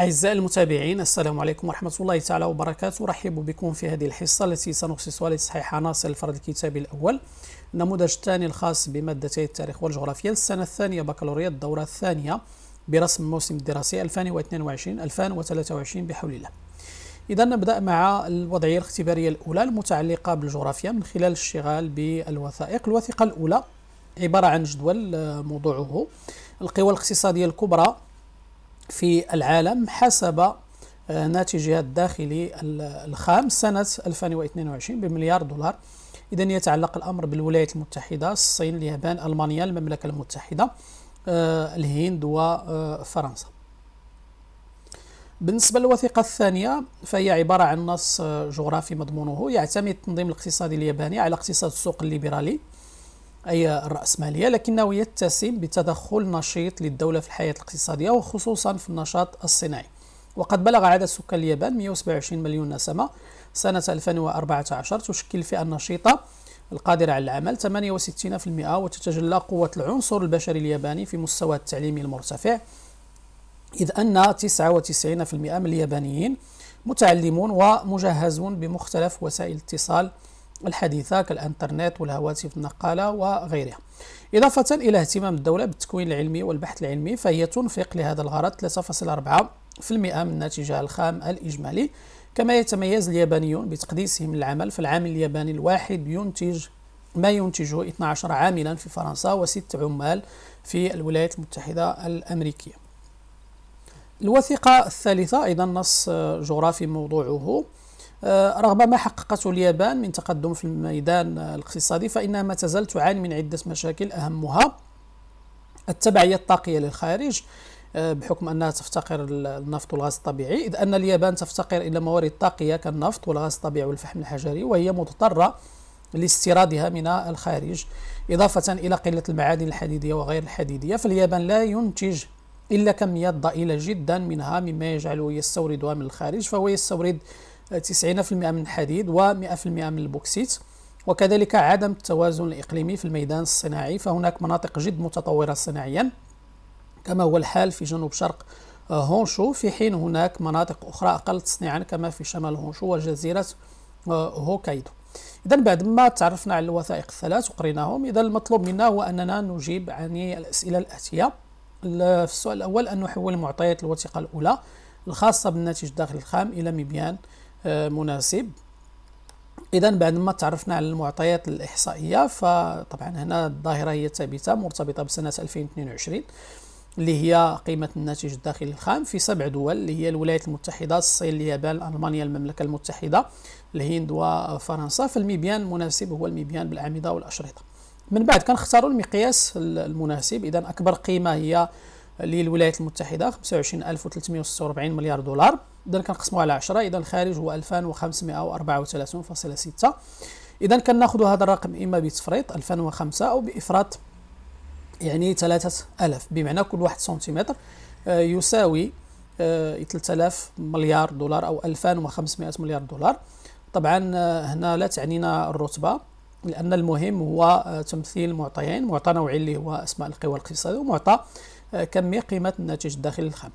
أعزائي المتابعين السلام عليكم ورحمة الله تعالى وبركاته أرحب بكم في هذه الحصة التي سنخصصها لتصحيح عناصر الفرد الكتابي الأول النموذج الثاني الخاص بمادتي التاريخ والجغرافيا السنة الثانية بكالوريا الدورة الثانية برسم الموسم الدراسي 2022-2023 بحول الله إذا نبدأ مع الوضعية الاختبارية الأولى المتعلقة بالجغرافيا من خلال الاشتغال بالوثائق الوثيقة الأولى عبارة عن جدول آه، موضوعه القوى الاقتصادية الكبرى في العالم حسب آه، ناتجها الداخلي الخام سنة 2022 بمليار دولار إذا يتعلق الأمر بالولايات المتحدة الصين اليابان ألمانيا المملكة المتحدة آه، الهند وفرنسا آه، بالنسبة للوثيقة الثانية فهي عبارة عن نص جغرافي مضمونه يعتمد التنظيم الاقتصادي الياباني على اقتصاد السوق الليبرالي أي الرأسمالية لكنه يتسم بتدخل نشيط للدولة في الحياة الاقتصادية وخصوصا في النشاط الصناعي وقد بلغ عدد سكان اليابان 127 مليون نسمة سنة 2014 تشكل الفئة النشيطة القادرة على العمل 68% وتتجلى قوة العنصر البشري الياباني في مستوى التعليمي المرتفع إذ أن 99% من اليابانيين متعلمون ومجهزون بمختلف وسائل الاتصال الحديثة كالانترنت والهواتف النقالة وغيرها إضافة إلى اهتمام الدولة بالتكوين العلمي والبحث العلمي فهي تنفق لهذا الغرض 3.4% من ناتجها الخام الإجمالي كما يتميز اليابانيون بتقديسهم للعمل فالعامل الياباني الواحد ينتج ما ينتجه 12 عاملا في فرنسا وست عمال في الولايات المتحدة الأمريكية الوثيقة الثالثة أيضا نص جغرافي موضوعه آه، رغم ما حققته اليابان من تقدم في الميدان الاقتصادي فإنها ما تزال تعاني من عدة مشاكل أهمها التبعية الطاقية للخارج آه، بحكم أنها تفتقر النفط والغاز الطبيعي إذ أن اليابان تفتقر إلى موارد طاقية كالنفط والغاز الطبيعي والفحم الحجري وهي مضطرة لاستيرادها من الخارج إضافة إلى قلة المعادن الحديدية وغير الحديدية فاليابان لا ينتج إلا كميات ضئيلة جدا منها مما يجعله يستوردها من الخارج فهو يستورد 90% من الحديد و100% من البوكسيت وكذلك عدم التوازن الإقليمي في الميدان الصناعي فهناك مناطق جد متطورة صناعيا كما هو الحال في جنوب شرق هونشو في حين هناك مناطق أخرى أقل تصنيعا كما في شمال هونشو وجزيرة هوكايدو إذا بعد ما تعرفنا على الوثائق الثلاث وقريناهم إذا المطلوب منا هو أننا نجيب عن الأسئلة الآتية في السؤال الأول أن نحول معطيات الوثيقة الأولى الخاصة بالناتج الداخلي الخام إلى مبيان آه، مناسب إذا بعد ما تعرفنا على المعطيات الإحصائية فطبعا هنا الظاهرة هي ثابتة مرتبطة بسنة 2022 اللي هي قيمة الناتج الداخلي الخام في سبع دول اللي هي الولايات المتحدة الصين اليابان ألمانيا المملكة المتحدة الهند وفرنسا فالمبيان المناسب هو المبيان بالأعمدة والأشرطة من بعد كنختاروا المقياس المناسب إذا أكبر قيمة هي للولايات المتحدة 25346 مليار دولار اذا كنقسموها على 10 اذا الخارج هو 2534.6 اذا كناخذ هذا الرقم اما بتفريط 2005 او بافراط يعني 3000 بمعنى كل 1 سنتيمتر آه، يساوي 3000 آه، مليار دولار او 2500 مليار دولار طبعا آه، هنا لا تعنينا الرتبه لان المهم هو تمثيل معطيين معطى نوعي اللي هو اسماء القوى الاقتصاديه ومعطى كميه قيمه الناتج الداخلي الخام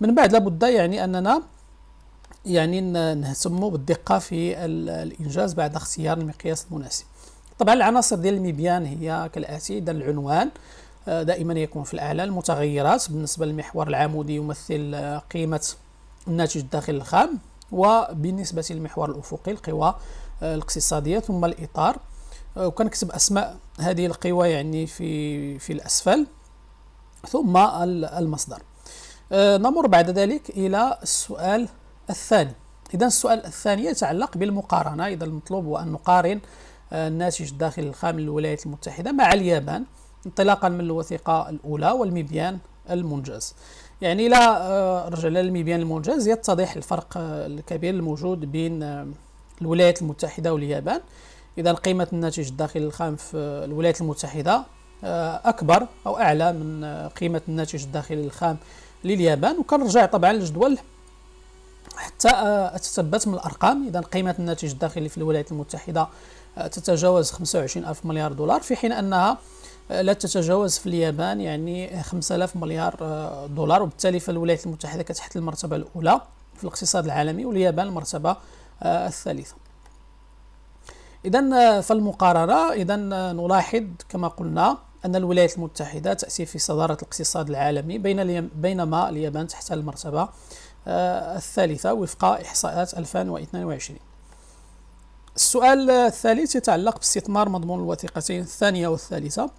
من بعد لابد يعني اننا يعني نهتموا بالدقه في الانجاز بعد اختيار المقياس المناسب طبعا العناصر ديال المبيان هي كالاتي اذا العنوان آه، دائما يكون في الاعلى المتغيرات بالنسبه للمحور العمودي يمثل آه، قيمه الناتج الداخلي الخام وبالنسبه للمحور الافقي القوى آه، الاقتصاديه ثم الاطار وكنكتب اسماء هذه القوى يعني في في الاسفل ثم المصدر نمر بعد ذلك الى السؤال الثاني إذا السؤال الثاني يتعلق بالمقارنة إذا المطلوب هو أن نقارن آه، الناتج الداخلي الخام للولايات المتحدة مع اليابان انطلاقا من الوثيقة الأولى والمبيان المنجز يعني لا آه، رجعنا للمبيان المنجز يتضح الفرق آه، الكبير الموجود بين الولايات المتحدة واليابان إذا قيمة الناتج الداخلي الخام في الولايات المتحدة أكبر أو أعلى من قيمة الناتج الداخلي الخام لليابان وكنرجع طبعا للجدول حتى آه، تثبت من الارقام اذا قيمه الناتج الداخلي في الولايات المتحده آه، تتجاوز 25 ألف مليار دولار في حين أنها آه، لا تتجاوز في اليابان يعني 5000 مليار دولار وبالتالي فالولايات المتحدة كتحت المرتبة الأولى في الاقتصاد العالمي واليابان المرتبة الثالثة إذا فالمقارنة إذا نلاحظ كما قلنا أن الولايات المتحدة تأتي في صدارة الاقتصاد العالمي بينما اليابان تحت المرتبة آه، الثالثة وفق إحصاءات 2022 السؤال الثالث يتعلق باستثمار مضمون الوثيقتين الثانية والثالثة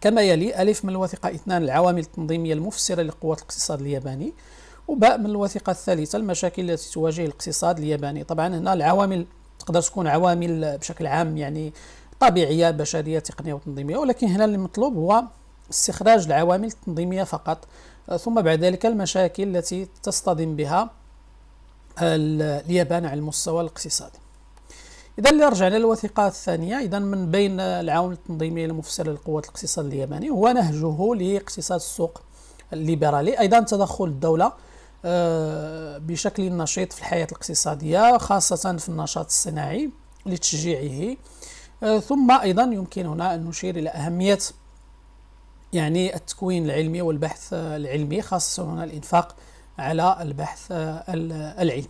كما يلي ألف من الوثيقة اثنان العوامل التنظيمية المفسرة لقوة الاقتصاد الياباني وباء من الوثيقة الثالثة المشاكل التي تواجه الاقتصاد الياباني طبعا هنا العوامل تقدر تكون عوامل بشكل عام يعني طبيعية بشرية تقنية وتنظيمية ولكن هنا المطلوب هو استخراج العوامل التنظيمية فقط ثم بعد ذلك المشاكل التي تصطدم بها اليابان على المستوى الاقتصادي إذا اللي رجعنا للوثيقة الثانية إذا من بين العوامل التنظيمية المفسرة لقوة الاقتصاد الياباني هو نهجه لاقتصاد السوق الليبرالي أيضا تدخل الدولة آه، بشكل نشيط في الحياة الاقتصادية خاصة في النشاط الصناعي لتشجيعه آه، ثم أيضا يمكن هنا أن نشير إلى أهمية يعني التكوين العلمي والبحث العلمي خاصة هنا الإنفاق على البحث العلمي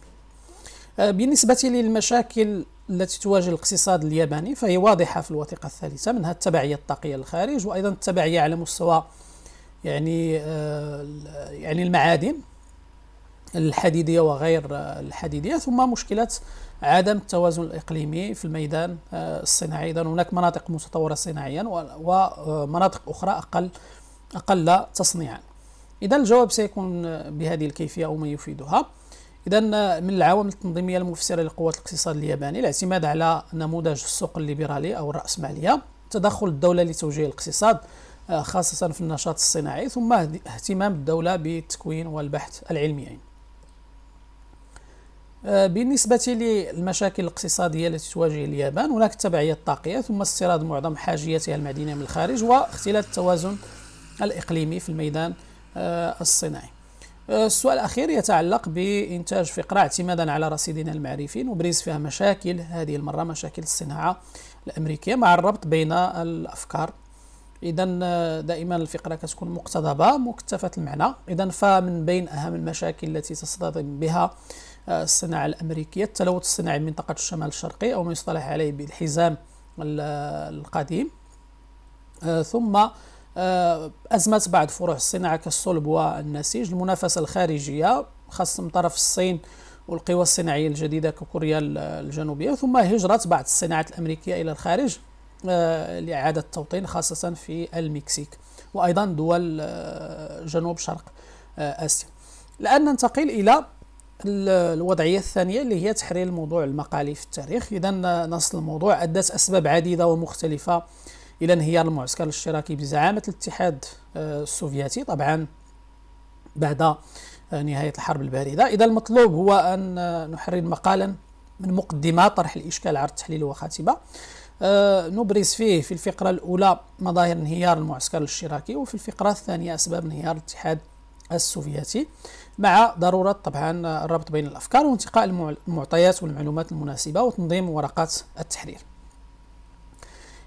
آه، بالنسبة للمشاكل التي تواجه الاقتصاد الياباني فهي واضحة في الوثيقة الثالثة منها التبعية الطاقية للخارج وأيضا التبعية على مستوى يعني آه، يعني المعادن الحديدية وغير الحديدية ثم مشكلة عدم التوازن الاقليمي في الميدان آه، الصناعي اذا هناك مناطق متطوره صناعيا ومناطق آه، اخرى اقل اقل تصنيعا اذا الجواب سيكون آه، بهذه الكيفيه او ما يفيدها اذا من العوامل التنظيميه المفسره لقوه الاقتصاد الياباني الاعتماد على نموذج السوق الليبرالي او الراسماليه تدخل الدوله لتوجيه الاقتصاد خاصه في النشاط الصناعي ثم اهتمام الدوله بالتكوين والبحث العلميين آه، بالنسبة للمشاكل الاقتصادية التي تواجه اليابان هناك التبعية الطاقية ثم استيراد معظم حاجياتها المعدنية من الخارج واختلال التوازن الإقليمي في الميدان آه، الصناعي آه، السؤال الأخير يتعلق بإنتاج فقرة اعتمادا على رصيدنا المعرفي نبرز فيها مشاكل هذه المرة مشاكل الصناعة الأمريكية مع الربط بين الأفكار إذا دائما الفقرة كتكون مقتضبة مكتفة المعنى إذا فمن بين أهم المشاكل التي تصطدم بها الصناعة الأمريكية التلوث الصناعي من منطقة الشمال الشرقي أو ما يصطلح عليه بالحزام القديم آه، ثم آه، أزمة بعض فروع الصناعة كالصلب والنسيج المنافسة الخارجية خاصة من طرف الصين والقوى الصناعية الجديدة ككوريا الجنوبية ثم هجرة بعض الصناعات الأمريكية إلى الخارج آه، لإعادة التوطين خاصة في المكسيك وأيضا دول جنوب شرق آسيا الآن ننتقل إلى الوضعية الثانية اللي هي تحرير الموضوع المقالي في التاريخ إذا نصل الموضوع أدت أسباب عديدة ومختلفة إلى انهيار المعسكر الاشتراكي بزعامة الاتحاد آه، السوفيتي طبعا بعد آه، نهاية الحرب الباردة إذا المطلوب هو أن آه، نحرر مقالا من مقدمة طرح الإشكال عرض تحليل وخاتمة نبرز فيه في الفقرة الأولى مظاهر انهيار المعسكر الاشتراكي وفي الفقرة الثانية أسباب انهيار الاتحاد السوفيتي مع ضروره طبعا الربط بين الافكار وانتقاء المعطيات والمعلومات المناسبه وتنظيم ورقات التحرير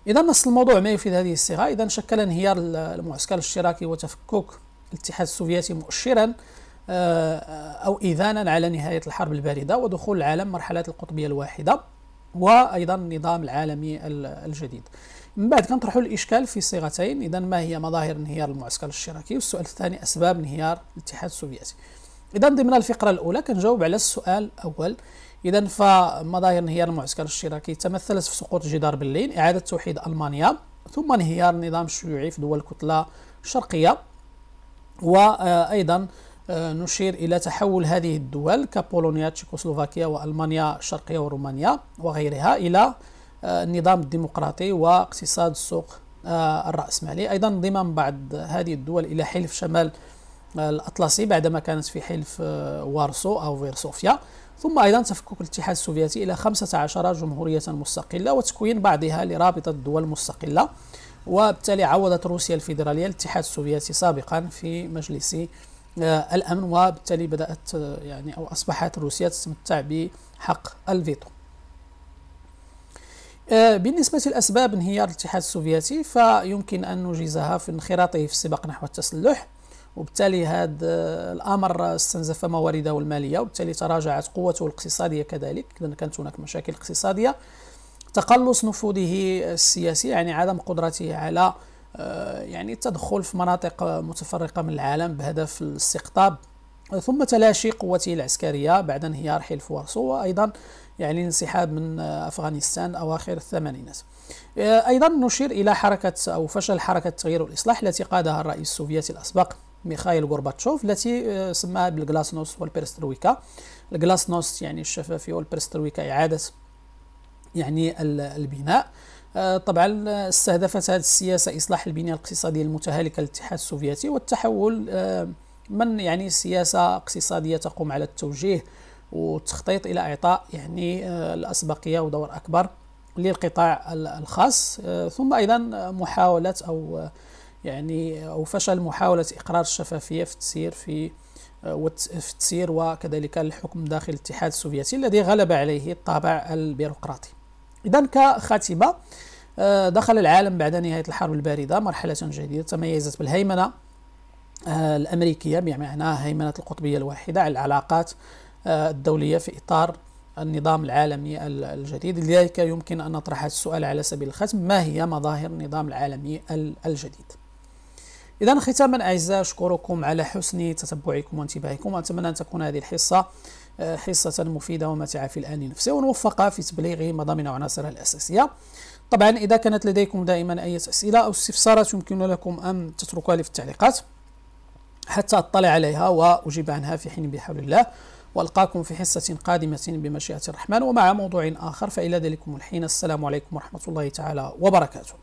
اذا نص الموضوع ما يفيد هذه الصيغه اذا شكل انهيار المعسكر الاشتراكي وتفكك الاتحاد السوفيتي مؤشرا آه، او اذانا على نهايه الحرب البارده ودخول العالم مرحله القطبيه الواحده وايضا النظام العالمي الجديد من بعد كنطرحوا الاشكال في صيغتين اذا ما هي مظاهر انهيار المعسكر الاشتراكي والسؤال الثاني اسباب انهيار الاتحاد السوفيتي اذا ضمن الفقره الاولى كنجاوب على السؤال الاول اذا فمظاهر انهيار المعسكر الاشتراكي تمثلت في سقوط جدار برلين اعاده توحيد المانيا ثم انهيار النظام الشيوعي في دول الكتله الشرقيه وايضا آه، نشير الى تحول هذه الدول كبولونيا تشيكوسلوفاكيا والمانيا الشرقيه ورومانيا وغيرها الى آه، النظام الديمقراطي واقتصاد السوق آه، الرأسمالي أيضا انضمام بعض هذه الدول إلى حلف شمال آه، الأطلسي بعدما كانت في حلف وارسو أو فيرسوفيا ثم أيضا تفكك الاتحاد السوفيتي إلى 15 جمهورية مستقلة وتكوين بعضها لرابطة دول مستقلة وبالتالي عوضت روسيا الفيدرالية الاتحاد السوفيتي سابقا في مجلس الأمن وبالتالي بدأت يعني أو أصبحت روسيا تتمتع بحق الفيتو آه، بالنسبة لأسباب انهيار الاتحاد السوفيتي فيمكن أن نجيزها في انخراطه في السباق نحو التسلح وبالتالي هذا آه، الأمر استنزف موارده المالية وبالتالي تراجعت قوته الاقتصادية كذلك لأن كانت هناك مشاكل اقتصادية تقلص نفوذه السياسي يعني عدم قدرته على آه، يعني التدخل في مناطق متفرقة من العالم بهدف الاستقطاب ثم تلاشي قوته العسكرية بعد انهيار حلف وارسو وأيضا يعني الانسحاب من أفغانستان أواخر الثمانينات آه، أيضا نشير إلى حركة أو فشل حركة التغيير والإصلاح التي قادها الرئيس السوفيتي الأسبق ميخائيل غورباتشوف التي آه، سماها بالغلاسنوس والبرسترويكا الغلاسنوس يعني الشفافية والبرسترويكا إعادة يعني البناء آه، طبعا استهدفت هذه السياسة إصلاح البنية الاقتصادية المتهالكة للاتحاد السوفيتي والتحول من يعني سياسة اقتصادية تقوم على التوجيه والتخطيط الى اعطاء يعني آه، الاسبقيه ودور اكبر للقطاع الخاص آه، ثم ايضا محاوله او آه، يعني او فشل محاوله اقرار الشفافيه في التسيير في في التسيير وكذلك الحكم داخل الاتحاد السوفيتي الذي غلب عليه الطابع البيروقراطي اذا كخاتمه دخل العالم بعد نهايه الحرب البارده مرحله جديده تميزت بالهيمنه الامريكيه بمعنى هيمنه القطبيه الواحده على العلاقات آه، الدولية في إطار النظام العالمي الجديد لذلك يمكن أن نطرح السؤال على سبيل الختم ما هي مظاهر النظام العالمي الجديد إذا ختاما اعزائي أشكركم على حسن تتبعكم وانتباهكم أتمنى أن تكون هذه الحصة آه، حصة مفيدة ومتعة في الآن نفسه وموفقة في تبليغ مضامين وعناصرها الأساسية طبعا إذا كانت لديكم دائما أي أسئلة أو استفسارات يمكن لكم أن تتركوها لي في التعليقات حتى أطلع عليها وأجيب عنها في حين بحول الله والقاكم في حصه قادمه بمشيئه الرحمن ومع موضوع اخر فالى ذلكم الحين السلام عليكم ورحمه الله تعالى وبركاته